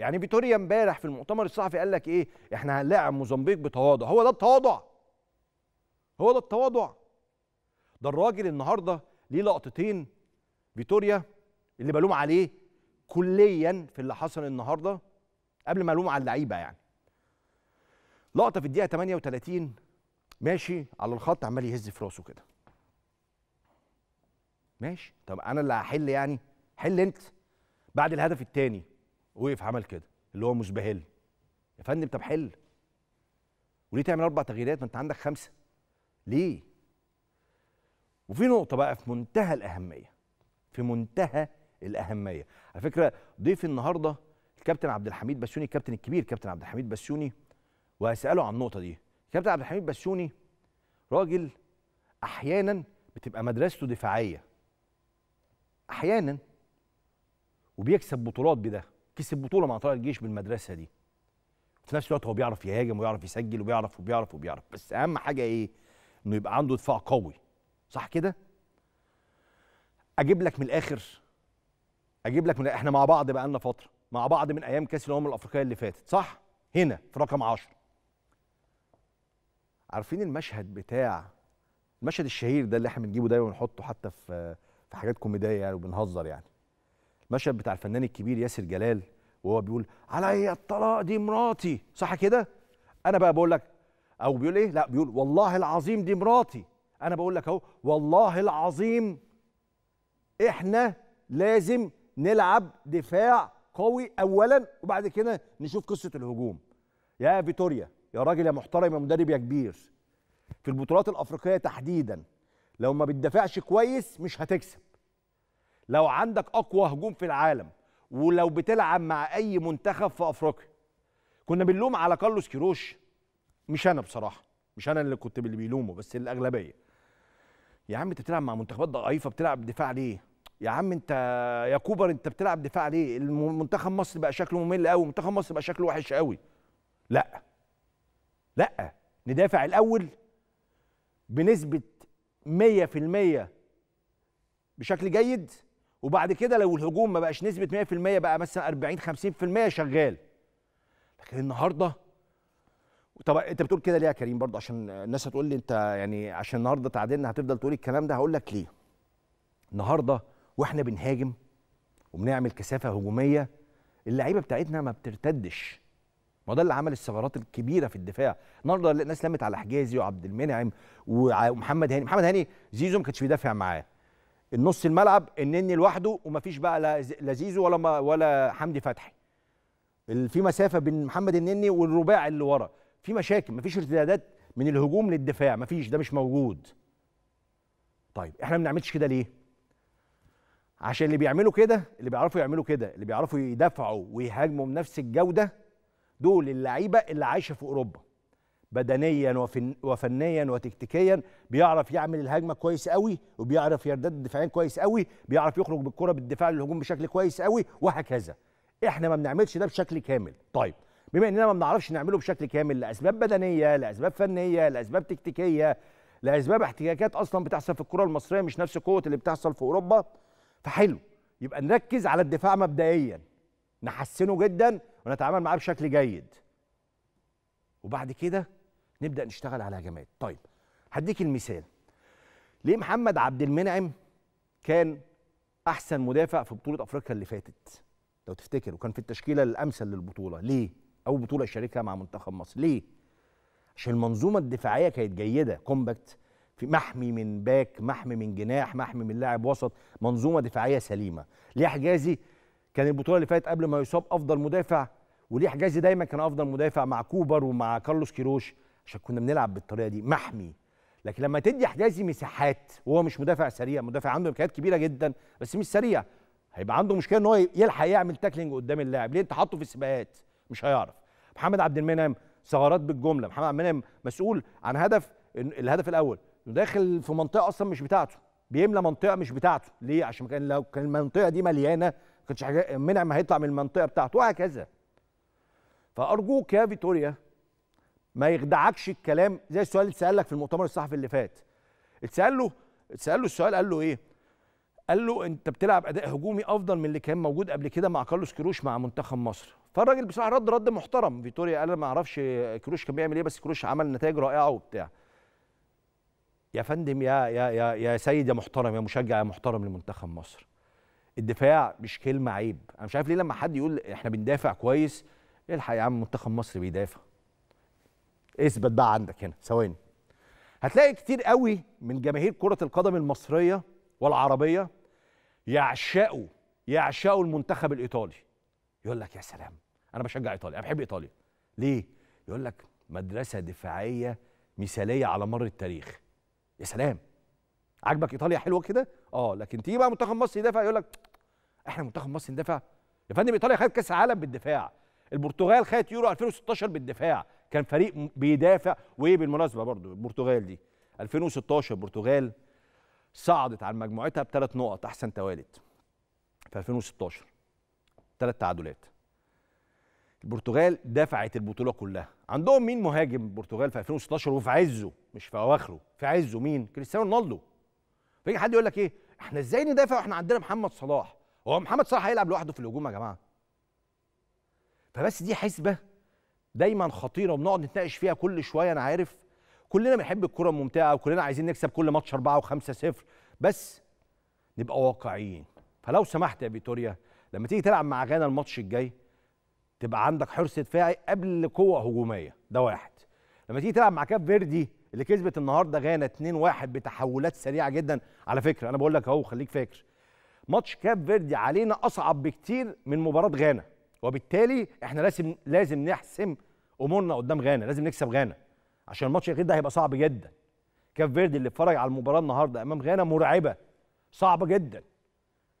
يعني فيتوريا امبارح في المؤتمر الصحفي قال لك ايه احنا هنلاعب موزمبيق بتواضع هو ده التواضع هو ده التواضع ده الراجل النهارده ليه لقطتين فيتوريا اللي بلوم عليه كليا في اللي حصل النهارده قبل ما الوم على اللعيبه يعني لقطه في الدقيقه 38 ماشي على الخط عمال يهز في راسه كده ماشي طب انا اللي هحل يعني حل انت بعد الهدف الثاني وقف عمل كده اللي هو مش بهل يا فندم طب حل وليه تعمل اربع تغييرات ما انت عندك خمسه ليه وفي نقطه بقى في منتهى الاهميه في منتهى الاهميه على فكره ضيف النهارده الكابتن عبد الحميد بسيوني الكابتن الكبير كابتن عبد الحميد بسيوني وهساله عن النقطه دي كابتن عبد الحميد بسيوني راجل احيانا بتبقى مدرسته دفاعيه احيانا وبيكسب بطولات بده كسب بطوله مع طلائع الجيش بالمدرسه دي في نفس الوقت هو بيعرف يهاجم ويعرف يسجل وبيعرف وبيعرف وبيعرف بس اهم حاجه ايه انه يبقى عنده دفاع قوي صح كده اجيب لك من الاخر اجيب لك من احنا مع بعض بقى لنا فتره مع بعض من ايام كاس الامم الافريقيه اللي فاتت صح هنا في رقم 10 عارفين المشهد بتاع المشهد الشهير ده اللي احنا بنجيبه دايما ونحطه حتى في في حاجات كوميديه يعني وبنهزر يعني المشهد بتاع الفنان الكبير ياسر جلال وهو بيقول عليا الطلاق دي مراتي صح كده انا بقى بقول لك او بيقول ايه لا بيقول والله العظيم دي مراتي انا بقول لك اهو والله العظيم احنا لازم نلعب دفاع قوي اولا وبعد كده نشوف قصه الهجوم يا فيتوريا يا راجل يا محترم يا مدرب يا كبير في البطولات الافريقيه تحديدا لو ما بتدافعش كويس مش هتكسب لو عندك اقوى هجوم في العالم ولو بتلعب مع اي منتخب في افريقيا كنا بنلوم على كارلوس كيروش مش انا بصراحه مش انا اللي كنت اللي بيلومه بس الاغلبيه يا عم انت بتلعب مع منتخبات ضعيفه بتلعب دفاع ليه يا عم انت يا كوبر انت بتلعب دفاع ليه المنتخب مصر بقى شكله ممل قوي منتخب مصر بقى شكله وحش قوي لا لا ندافع الاول بنسبه 100% بشكل جيد وبعد كده لو الهجوم ما بقاش نسبه 100% بقى مثلا 40 50% شغال لكن النهارده طب انت بتقول كده ليه يا كريم برضه عشان الناس هتقول لي انت يعني عشان النهارده تعادلنا هتفضل تقول الكلام ده هقول لك ليه النهارده واحنا بنهاجم وبنعمل كثافه هجوميه اللعيبه بتاعتنا ما بترتدش ما ده اللي عمل الثغرات الكبيره في الدفاع النهارده الناس لمت على حجازي وعبد المنعم ومحمد هاني محمد هاني زيزو ما كانش بيدافع معاه النص الملعب النني لوحده ومفيش بقى لا زيزو ولا ما ولا حمدي فتحي في مسافه بين محمد النني والرباع اللي ورا في مشاكل مفيش ارتدادات من الهجوم للدفاع مفيش ده مش موجود طيب احنا ما بنعملش كده ليه عشان اللي بيعملوا كده اللي بيعرفوا يعملوا كده اللي بيعرفوا يدافعوا ويهاجموا بنفس الجوده دول اللعيبه اللي عايشه في اوروبا بدنيا وفنيا وتكتيكيا بيعرف يعمل الهجمه كويس قوي وبيعرف يرتد دفاعيا كويس قوي بيعرف يخرج بالكره بالدفاع للهجوم بشكل كويس قوي وهكذا احنا ما بنعملش ده بشكل كامل طيب بما اننا ما بنعرفش نعمله بشكل كامل لاسباب بدنيه لاسباب فنيه لاسباب تكتيكيه لاسباب احتكاكات اصلا بتحصل في الكره المصريه مش نفس قوه اللي بتحصل في اوروبا فحلو يبقى نركز على الدفاع مبدئيا نحسنه جدا ونتعامل معاه بشكل جيد وبعد كده نبدا نشتغل على هجمات طيب هديك المثال ليه محمد عبد المنعم كان احسن مدافع في بطوله افريقيا اللي فاتت لو تفتكر وكان في التشكيله الامثل للبطوله ليه اول بطوله شاركها مع منتخب مصر ليه عشان المنظومه الدفاعيه كانت جيده كومباكت في محمي من باك محمي من جناح محمي من لاعب وسط منظومه دفاعيه سليمه ليه حجازي كان البطوله اللي فاتت قبل ما يصاب افضل مدافع وليه حجازي دايما كان افضل مدافع مع كوبر ومع كارلوس كيروش عشان كنا بنلعب بالطريقه دي محمي لكن لما تدي حجازي مساحات وهو مش مدافع سريع مدافع عنده امكانيات كبيره جدا بس مش سريع هيبقى عنده مشكله ان هو يلحق يعمل تاكلينج قدام اللاعب ليه انت حاطه في السباقات مش هيعرف محمد عبد المنعم ثغرات بالجمله محمد عبد المنعم مسؤول عن هدف الهدف الاول داخل في منطقه اصلا مش بتاعته بيملى منطقه مش بتاعته ليه عشان كان لو كان المنطقه دي مليانه ما كانش منعم هيطلع من المنطقه بتاعته وهكذا فارجوك يا فيتوريا ما يخدعكش الكلام زي السؤال اللي اتسال لك في المؤتمر الصحفي اللي فات اتسال له اتسال له السؤال قال له ايه قال له انت بتلعب اداء هجومي افضل من اللي كان موجود قبل كده مع كارلوس كروش مع منتخب مصر فالراجل بصراحه رد رد محترم فيتوريا قال انا ما اعرفش كروش كان بيعمل ايه بس كروش عمل نتائج رائعه وبتاع يا فندم يا يا يا يا سيد يا محترم يا مشجع يا محترم لمنتخب مصر الدفاع مش كلمه عيب انا مش عارف ليه لما حد يقول احنا بندافع كويس إيه الحق يا عم منتخب مصر بيدافع اثبت بقى عندك هنا ثواني هتلاقي كتير قوي من جماهير كرة القدم المصرية والعربية يعشقوا يعشقوا المنتخب الإيطالي يقول لك يا سلام أنا بشجع إيطاليا أنا بحب إيطاليا ليه؟ يقول لك مدرسة دفاعية مثالية على مر التاريخ يا سلام عاجبك إيطاليا حلوة كده؟ أه لكن تيجي بقى منتخب مصر يدافع يقول لك إحنا منتخب مصر ندافع يا فندم إيطاليا خدت كأس عالم بالدفاع البرتغال خدت يورو 2016 بالدفاع كان فريق بيدافع وايه بالمناسبه برضو البرتغال دي 2016 البرتغال صعدت عن مجموعتها بثلاث نقط احسن توالت في 2016 ثلاث تعادلات البرتغال دفعت البطوله كلها عندهم مين مهاجم البرتغال في 2016 وفي عزه مش في اواخره في عزه مين كريستيانو رونالدو فيجي حد يقول لك ايه احنا ازاي ندافع واحنا عندنا محمد صلاح هو محمد صلاح هيلعب لوحده في الهجوم يا جماعه فبس دي حسبه دايما خطيره وبنقعد نتناقش فيها كل شويه انا عارف كلنا بنحب الكره الممتعه وكلنا عايزين نكسب كل ماتش 4 و5 0 بس نبقى واقعيين فلو سمحت يا فيتوريا لما تيجي تلعب مع غانا الماتش الجاي تبقى عندك حرص دفاعي قبل قوه هجوميه ده واحد لما تيجي تلعب مع كاب فيردي اللي كسبت النهارده غانا 2-1 بتحولات سريعه جدا على فكره انا بقول لك اهو خليك فاكر ماتش كاب فيردي علينا اصعب بكتير من مباراه غانا وبالتالي احنا لازم لازم نحسم امورنا قدام غانا لازم نكسب غانا عشان الماتش الاخير ده هيبقى صعب جدا كاف فيردي اللي اتفرج على المباراه النهارده امام غانا مرعبه صعبه جدا